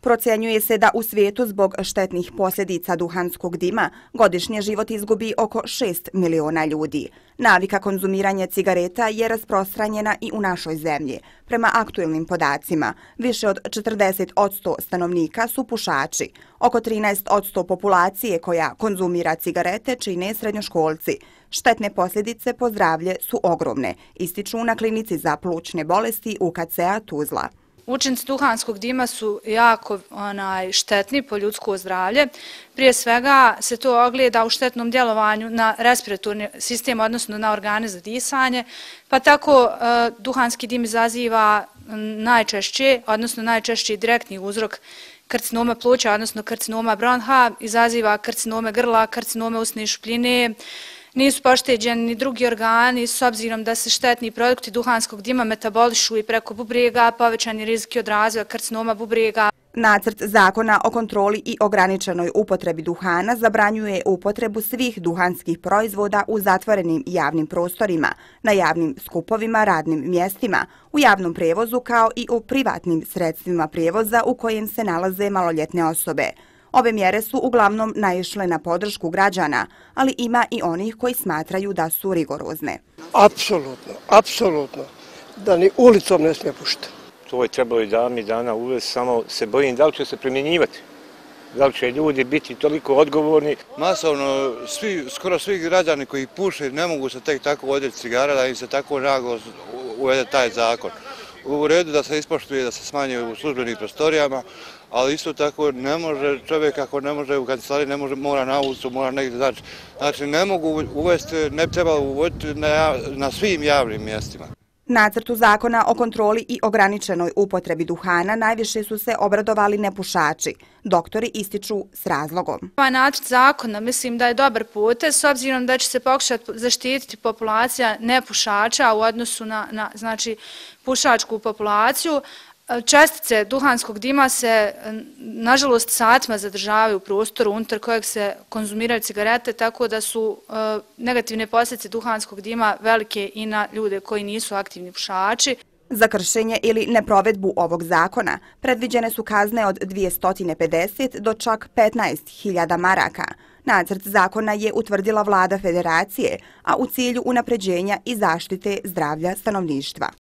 Procenjuje se da u svijetu zbog štetnih posljedica duhanskog dima godišnje život izgubi oko 6 miliona ljudi. Navika konzumiranja cigareta je rasprostranjena i u našoj zemlji. Prema aktuelnim podacima, više od 40 od 100 stanovnika su pušači. Oko 13 od 100 populacije koja konzumira cigarete čine srednjoškolci. Štetne posljedice po zdravlje su ogromne, ističu na klinici za plućne bolesti UKCA Tuzla. Učinci duhanskog dima su jako štetni po ljudsko zdravlje. Prije svega se to ogleda u štetnom djelovanju na respiratorni sistem, odnosno na organe za disanje, pa tako e, duhanski dim izaziva najčešće, odnosno najčešći direktni uzrok karcinoma pluća, odnosno karcinoma bronha, izaziva karcinome grla, karcinome usne šupljine, karcinome grla, Nisu pošteđeni ni drugi organi, s obzirom da se štetni produkti duhanskog dima metabolišu i preko bubrega, povećani riziki od razvoja krcnoma bubrega. Nacrt zakona o kontroli i ograničenoj upotrebi duhana zabranjuje upotrebu svih duhanskih proizvoda u zatvorenim javnim prostorima, na javnim skupovima, radnim mjestima, u javnom prevozu kao i u privatnim sredstvima prevoza u kojem se nalaze maloljetne osobe – Ove mjere su uglavnom naišle na podršku građana, ali ima i onih koji smatraju da su rigorozne. Apsolutno, apsolutno, da ni ulicom ne smije pušta. To je trebalo i dami dana uvesti, samo se bojim da li će se primjenjivati, da li će ljudi biti toliko odgovorni. Masovno, skoro svi građani koji puše ne mogu se tek tako odjeti cigara da im se tako nago uvede taj zakon u redu da se ispoštuje, da se smanje u službenim prostorijama, ali isto tako ne može čovjek ako ne može u kancelari, ne može, mora na ulicu, mora negdje, znači, znači ne mogu uvesti, ne treba uvoditi na, na svim javnim mjestima. Nacrtu zakona o kontroli i ograničenoj upotrebi duhana najviše su se obradovali nepušači. Doktori ističu s razlogom. Ovaj nacrt zakona mislim da je dobar put, s obzirom da će se pokušati zaštititi populacija nepušača u odnosu na znači, pušačku populaciju. Čestice duhanskog dima se, nažalost, satma zadržavaju u prostoru unutar kojeg se konzumiraju cigarete, tako da su e, negativne posljedice duhanskog dima velike i na ljude koji nisu aktivni pušači. Za kršenje ili neprovedbu ovog zakona predviđene su kazne od 250 do čak 15.000 maraka. Nacrt zakona je utvrdila vlada federacije, a u cilju unapređenja i zaštite zdravlja stanovništva.